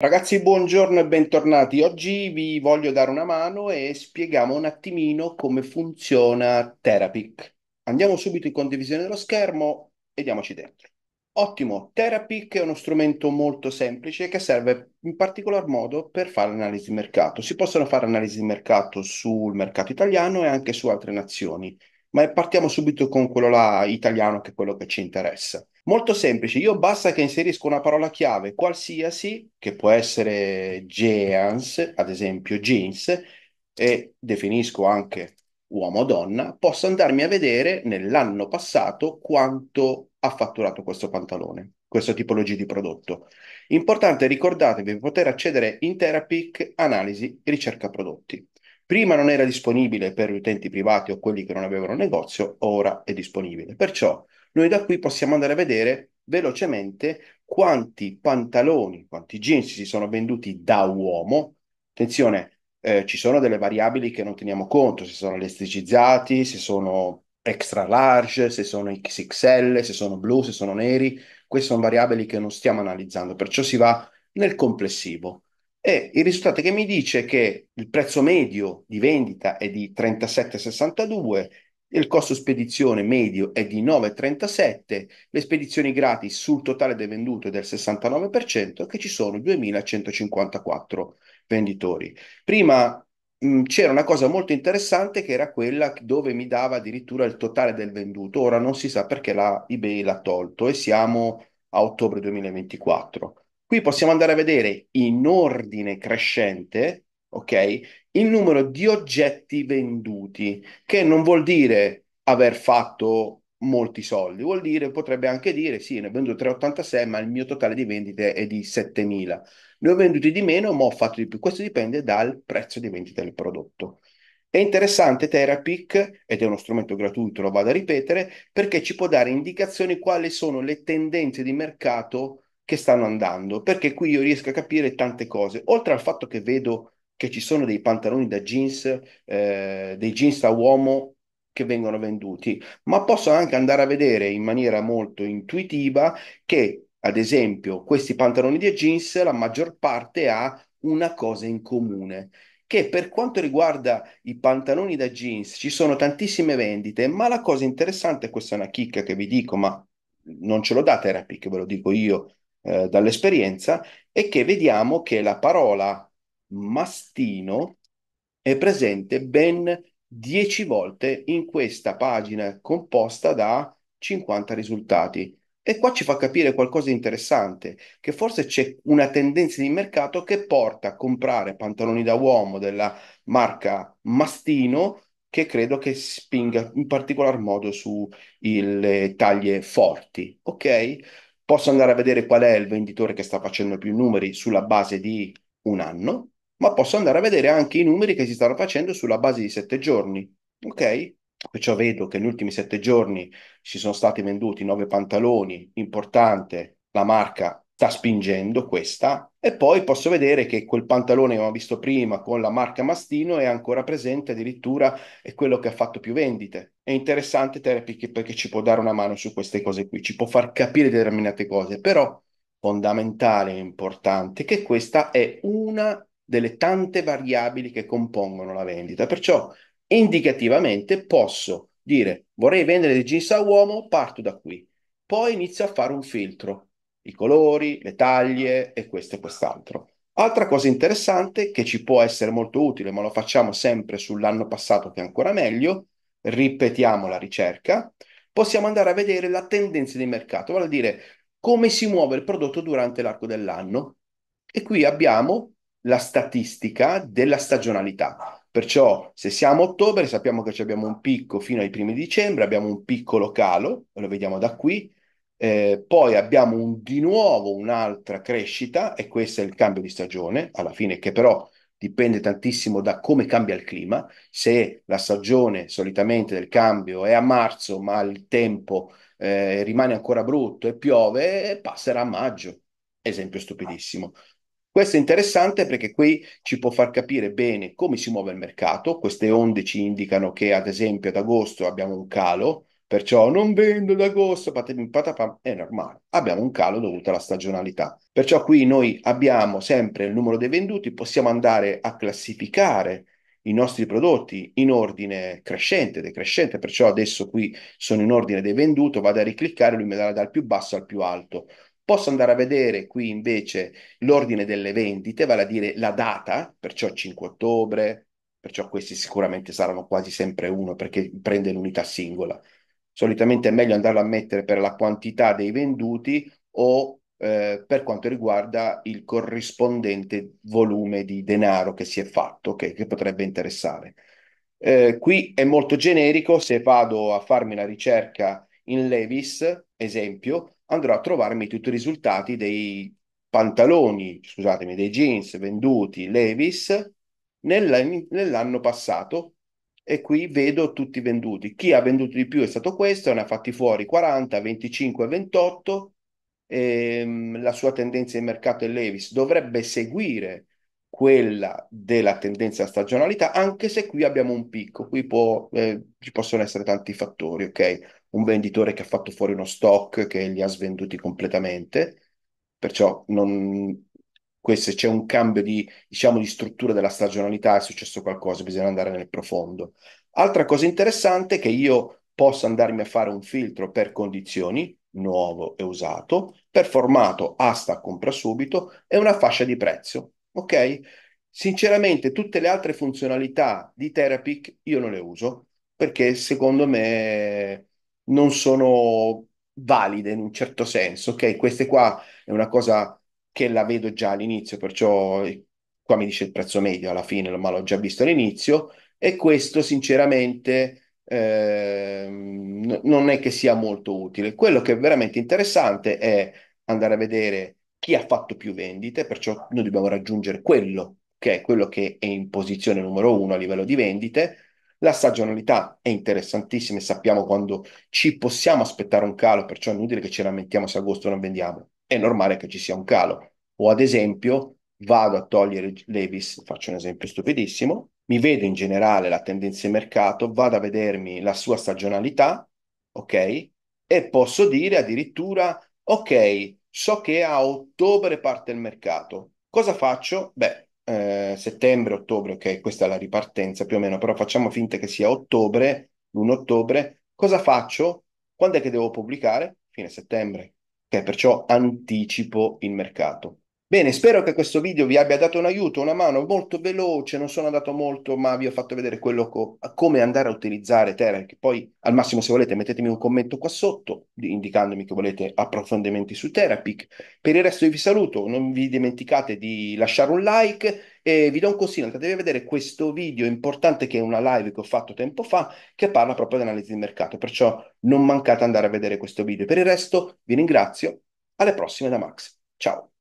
Ragazzi, buongiorno e bentornati. Oggi vi voglio dare una mano e spieghiamo un attimino come funziona Therapic. Andiamo subito in condivisione dello schermo e diamoci dentro. Ottimo, Therapic è uno strumento molto semplice che serve in particolar modo per fare analisi di mercato. Si possono fare analisi di mercato sul mercato italiano e anche su altre nazioni, ma partiamo subito con quello là italiano che è quello che ci interessa. Molto semplice, io basta che inserisco una parola chiave qualsiasi, che può essere jeans, ad esempio jeans, e definisco anche uomo o donna, posso andarmi a vedere nell'anno passato quanto ha fatturato questo pantalone, questa tipologia di prodotto. Importante ricordatevi di poter accedere in Terapic Analisi Ricerca Prodotti. Prima non era disponibile per gli utenti privati o quelli che non avevano negozio, ora è disponibile. Perciò noi da qui possiamo andare a vedere velocemente quanti pantaloni, quanti jeans si sono venduti da uomo. Attenzione, eh, ci sono delle variabili che non teniamo conto, se sono elasticizzati, se sono extra large, se sono XXL, se sono blu, se sono neri. Queste sono variabili che non stiamo analizzando, perciò si va nel complessivo. E il risultato che mi dice che il prezzo medio di vendita è di 37,62 il costo spedizione medio è di 9,37, le spedizioni gratis sul totale del venduto è del 69% che ci sono 2154 venditori. Prima mh, c'era una cosa molto interessante che era quella dove mi dava addirittura il totale del venduto, ora non si sa perché la eBay l'ha tolto e siamo a ottobre 2024. Qui possiamo andare a vedere in ordine crescente ok? Il numero di oggetti venduti, che non vuol dire aver fatto molti soldi, vuol dire, potrebbe anche dire, sì, ne ho venduto 386, ma il mio totale di vendite è di 7000. Ne ho venduti di meno, ma ho fatto di più. Questo dipende dal prezzo di vendita del prodotto. È interessante Terapic, ed è uno strumento gratuito, lo vado a ripetere, perché ci può dare indicazioni quali sono le tendenze di mercato che stanno andando, perché qui io riesco a capire tante cose, oltre al fatto che vedo che ci sono dei pantaloni da jeans, eh, dei jeans da uomo che vengono venduti, ma posso anche andare a vedere in maniera molto intuitiva che, ad esempio, questi pantaloni da jeans, la maggior parte ha una cosa in comune che per quanto riguarda i pantaloni da jeans ci sono tantissime vendite, ma la cosa interessante, questa è una chicca che vi dico, ma non ce l'ho da therapy, che ve lo dico io eh, dall'esperienza, è che vediamo che la parola mastino è presente ben 10 volte in questa pagina composta da 50 risultati. E qua ci fa capire qualcosa di interessante, che forse c'è una tendenza di mercato che porta a comprare pantaloni da uomo della marca Mastino, che credo che spinga in particolar modo sulle taglie forti, ok? Posso andare a vedere qual è il venditore che sta facendo più numeri sulla base di un anno, ma posso andare a vedere anche i numeri che si stanno facendo sulla base di sette giorni. Ok? Perciò vedo che negli ultimi sette giorni si sono stati venduti nove pantaloni, importante, la marca sta spingendo questa, e poi posso vedere che quel pantalone che abbiamo visto prima con la marca Mastino è ancora presente, addirittura è quello che ha fatto più vendite. È interessante Therapy perché ci può dare una mano su queste cose qui, ci può far capire determinate cose, però fondamentale e importante che questa è una delle tante variabili che compongono la vendita. Perciò indicativamente posso dire vorrei vendere dei jeans a uomo, parto da qui. Poi inizio a fare un filtro, i colori, le taglie e questo e quest'altro. Altra cosa interessante che ci può essere molto utile, ma lo facciamo sempre sull'anno passato che è ancora meglio, ripetiamo la ricerca, possiamo andare a vedere la tendenza di mercato, vale a dire come si muove il prodotto durante l'arco dell'anno. E qui abbiamo la statistica della stagionalità. Perciò se siamo a ottobre sappiamo che abbiamo un picco fino ai primi dicembre, abbiamo un piccolo calo, lo vediamo da qui, eh, poi abbiamo un, di nuovo un'altra crescita e questo è il cambio di stagione, alla fine che però dipende tantissimo da come cambia il clima. Se la stagione solitamente del cambio è a marzo ma il tempo eh, rimane ancora brutto e piove, passerà a maggio. Esempio stupidissimo. Questo è interessante perché qui ci può far capire bene come si muove il mercato. Queste onde ci indicano che, ad esempio, ad agosto abbiamo un calo, perciò non vendo ad agosto, patapim, patapam, è normale. Abbiamo un calo dovuto alla stagionalità. Perciò qui noi abbiamo sempre il numero dei venduti, possiamo andare a classificare i nostri prodotti in ordine crescente, decrescente, perciò adesso qui sono in ordine dei venduti, vado a ricliccare, lui mi darà dal più basso al più alto. Posso andare a vedere qui invece l'ordine delle vendite, vale a dire la data, perciò 5 ottobre, perciò questi sicuramente saranno quasi sempre uno perché prende l'unità singola. Solitamente è meglio andarlo a mettere per la quantità dei venduti o eh, per quanto riguarda il corrispondente volume di denaro che si è fatto, che, che potrebbe interessare. Eh, qui è molto generico, se vado a farmi una ricerca in Levis, esempio, andrò a trovarmi tutti i risultati dei pantaloni, scusatemi, dei jeans venduti Levis nell'anno, passato e qui vedo tutti venduti. Chi ha venduto di più è stato questo, ne ha fatti fuori 40, 25, 28. Ehm, la sua tendenza di mercato è Levis, dovrebbe seguire quella della tendenza a stagionalità, anche se qui abbiamo un picco, qui può, eh, ci possono essere tanti fattori, ok? un venditore che ha fatto fuori uno stock che li ha svenduti completamente, perciò non, se c'è un cambio di, diciamo, di struttura della stagionalità, è successo qualcosa, bisogna andare nel profondo. Altra cosa interessante è che io possa andarmi a fare un filtro per condizioni, nuovo e usato, per formato asta compra subito e una fascia di prezzo, ok? Sinceramente tutte le altre funzionalità di Therapic io non le uso perché secondo me non sono valide in un certo senso, ok? Queste qua è una cosa che la vedo già all'inizio, perciò eh, qua mi dice il prezzo medio alla fine, ma l'ho già visto all'inizio e questo sinceramente eh, non è che sia molto utile. Quello che è veramente interessante è andare a vedere chi ha fatto più vendite, perciò noi dobbiamo raggiungere quello che è quello che è in posizione numero uno a livello di vendite la stagionalità è interessantissima e sappiamo quando ci possiamo aspettare un calo, perciò è inutile che ci lamentiamo se agosto non vendiamo. È normale che ci sia un calo. O ad esempio vado a togliere Levis, faccio un esempio stupidissimo, mi vedo in generale la tendenza di mercato, vado a vedermi la sua stagionalità, ok? E posso dire addirittura, ok, so che a ottobre parte il mercato. Cosa faccio? Beh, eh, settembre, ottobre, ok, questa è la ripartenza più o meno, però facciamo finta che sia ottobre, l'1 ottobre, cosa faccio? Quando è che devo pubblicare? Fine settembre, ok, perciò anticipo il mercato. Bene, spero che questo video vi abbia dato un aiuto, una mano molto veloce, non sono andato molto, ma vi ho fatto vedere quello co- come andare a utilizzare Terra, poi al massimo se volete mettetemi un commento qua sotto, indicandomi che volete approfondimenti su Terapic. Per il resto io vi saluto, non vi dimenticate di lasciare un like e vi do un consiglio, andatevi a vedere questo video importante che è una live che ho fatto tempo fa, che parla proprio di analisi di mercato, perciò non mancate andare a vedere questo video. Per il resto vi ringrazio, alle prossime da Max, ciao!